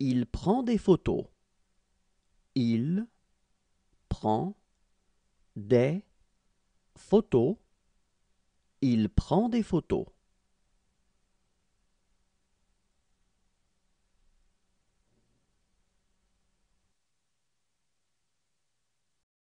Il prend des photos. Il prend des photos. Il prend des photos.